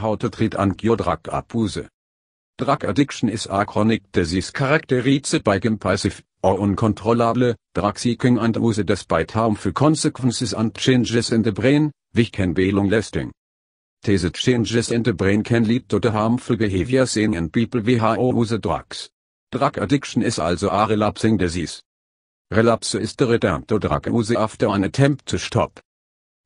How to treat and drug abuse. Drug addiction is a chronic disease characterized by compulsive, or uncontrollable, drug seeking and use despite harmful consequences and changes in the brain, which can be long-lasting. These changes in the brain can lead to the harmful behavior seen in people who use drugs. Drug addiction is also a relapsing disease. Relapse is the return to drug use after an attempt to stop.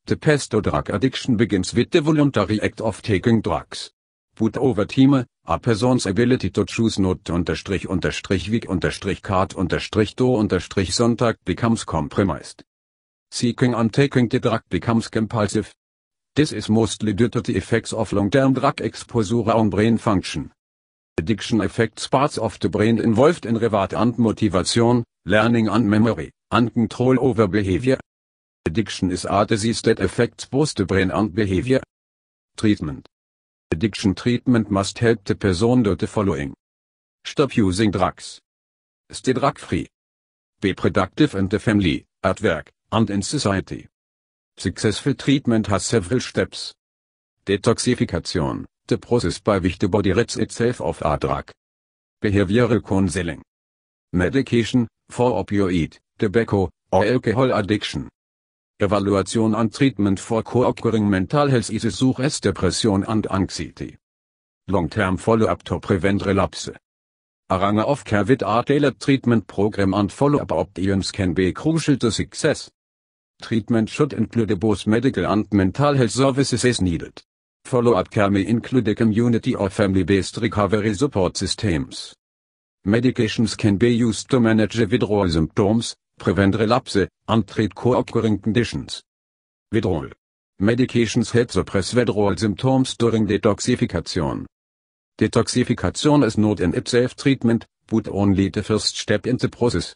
The pest or drug addiction begins with the voluntary act of taking drugs. Put over team, a person's ability to choose not unterstrich unterstrich week unterstrich card unterstrich do unterstrich Sonntag becomes compromised. Seeking and taking the drug becomes compulsive. This is mostly due to the effects of long-term drug exposure on brain function. Addiction affects parts of the brain involved in reward and motivation, learning and memory, and control over behavior. Addiction is a disease that affects both the brain and behavior. Treatment Addiction treatment must help the person do the following. Stop using drugs. Stay drug free. Be productive in the family, at work, and in society. Successful treatment has several steps. Detoxification, the process by which the body rids itself of a drug. Behavioral counseling. Medication, for opioid, tobacco, or alcohol addiction. Evaluation and treatment for co-occurring mental health issues such as depression and anxiety. Long-term follow-up to prevent relapse. A range of care with a tailored treatment program and follow-up options can be crucial to success. Treatment should include both medical and mental health services as needed. Follow-up care may include community or family-based recovery support systems. Medications can be used to manage withdrawal symptoms, prevent relapse, and treat co-occurring conditions. Withdrawal. Medications help suppress withdrawal symptoms during detoxification. Detoxification is not an itself treatment, but only the first step in the process.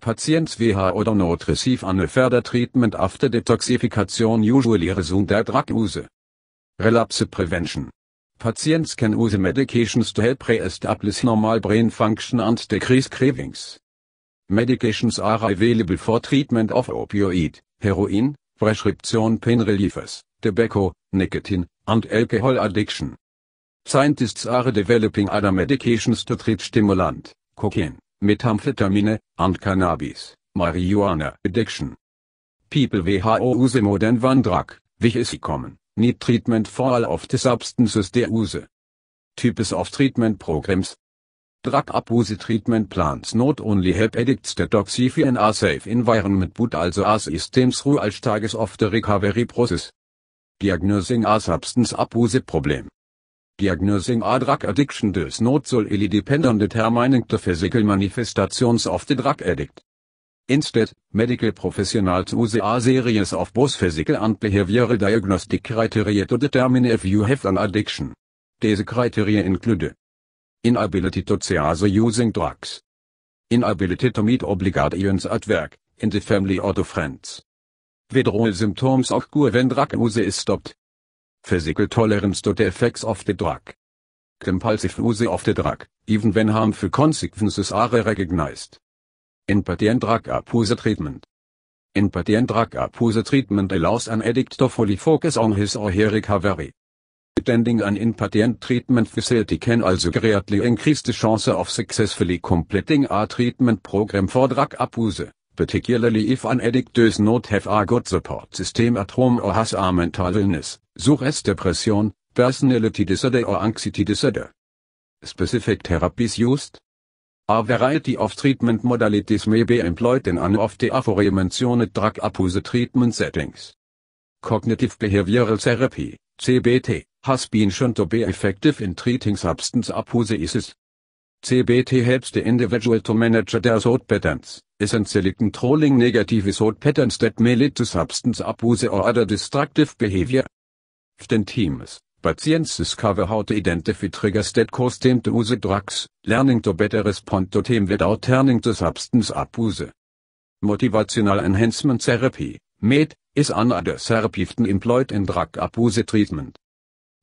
Patients VH oder not receive any further treatment after detoxification usually resume their drug use. Relapse prevention. Patients can use medications to help re-establish normal brain function and decrease cravings. Medications are available for treatment of opioid, heroin, prescription pain relievers, tobacco, nicotine, and alcohol addiction. Scientists are developing other medications to treat stimulant, cocaine, methamphetamine, and cannabis, marijuana addiction. People WHO use more than one drug, which is common, need treatment for all of the substances they use. Types of treatment programs Drug abuse treatment plans not only help addicts detox if in a safe environment but also a systems through all stages of the recovery process. Diagnosing a substance abuse problem. Diagnosing a drug addiction does not solely depend on determining the physical manifestations of the drug addict. Instead, medical professionals use a series of both physical and behavioral diagnostic criteria to determine if you have an addiction. These criteria include Inability to CASO using drugs. Inability to meet obligations at work, in the family or to friends. Withdrawal symptoms occur when drug use is stopped. Physical tolerance to the effects of the drug. Compulsive use of the drug, even when harmful consequences are recognized. Inpatient drug abuse treatment. Inpatient drug abuse treatment allows an addict to fully focus on his or her recovery. Depending on in-patient treatment facility can also greatly increase the chance of successfully completing a treatment program for drug abuse, particularly if an addict does not have a good support system at home or has a mental illness, such as depression, personality disorder or anxiety disorder. Specific therapies used a variety of treatment modalities may be employed in an of the aforementioned drug abuse treatment settings. Cognitive behavioral therapy, CBT has been shown to be effective in treating substance abuse issues. CBT helps the individual to manage their thought patterns, essentially controlling negative thought patterns that may lead to substance abuse or other destructive behavior. Often teams, patients discover how to identify triggers that cause them to use drugs, learning to better respond to them without turning to substance abuse. Motivational Enhancement Therapy, MED, is another therapist employed in drug abuse treatment.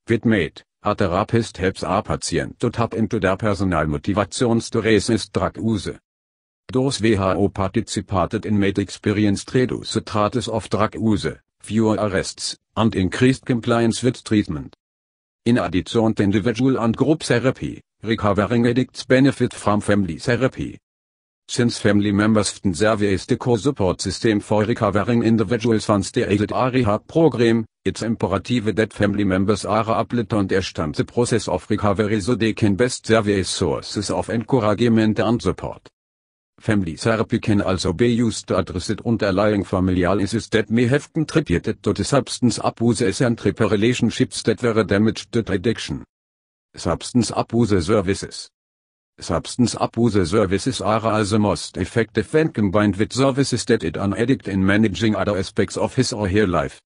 With made, a therapist helps a patient to tap into their personal motivations to resist drug use. Those WHO participated in made experienced reduce trates of drug use, fewer arrests, and increased compliance with treatment. In addition to individual and group therapy, recovering addicts benefit from family therapy, Since family members FTN service the core support system for recovering individuals once the aided a rehab program, it's imperative that family members are applit and understand the process of recovery so they can best service sources of encouragement and support. Family therapy can also be used to address it underlying familial issues that may have contributed to the substance abuse and trip relationships that were damaged to addiction. Substance abuse services Substance abuse services are also most effective when combined with services that it an addict in managing other aspects of his or her life.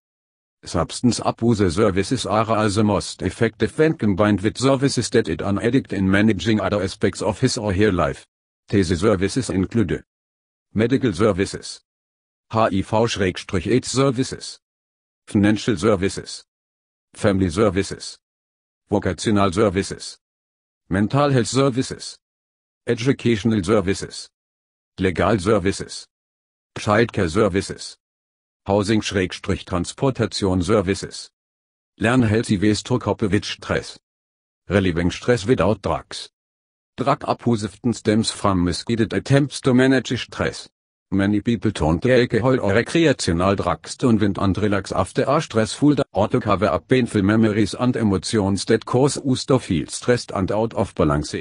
Substance abuse services are also most effective when combined with services that aid an addict in managing other aspects of his or her life. These services include Medical Services HIV-AIDS Services Financial Services Family Services Vocational Services Mental Health Services. Educational Services. Legal Services. Childcare Services. Housing-Transportation Services. Learn Healthy Ways to Cope with Stress. Relieving Stress without Drugs. Drug abhusiften stems from misguided attempts to manage stress. Many people don't take alcohol or recreational drugs to invent and relax after a stressful day or to cover up painful memories and emotions that cause us to feel stressed and out of balance.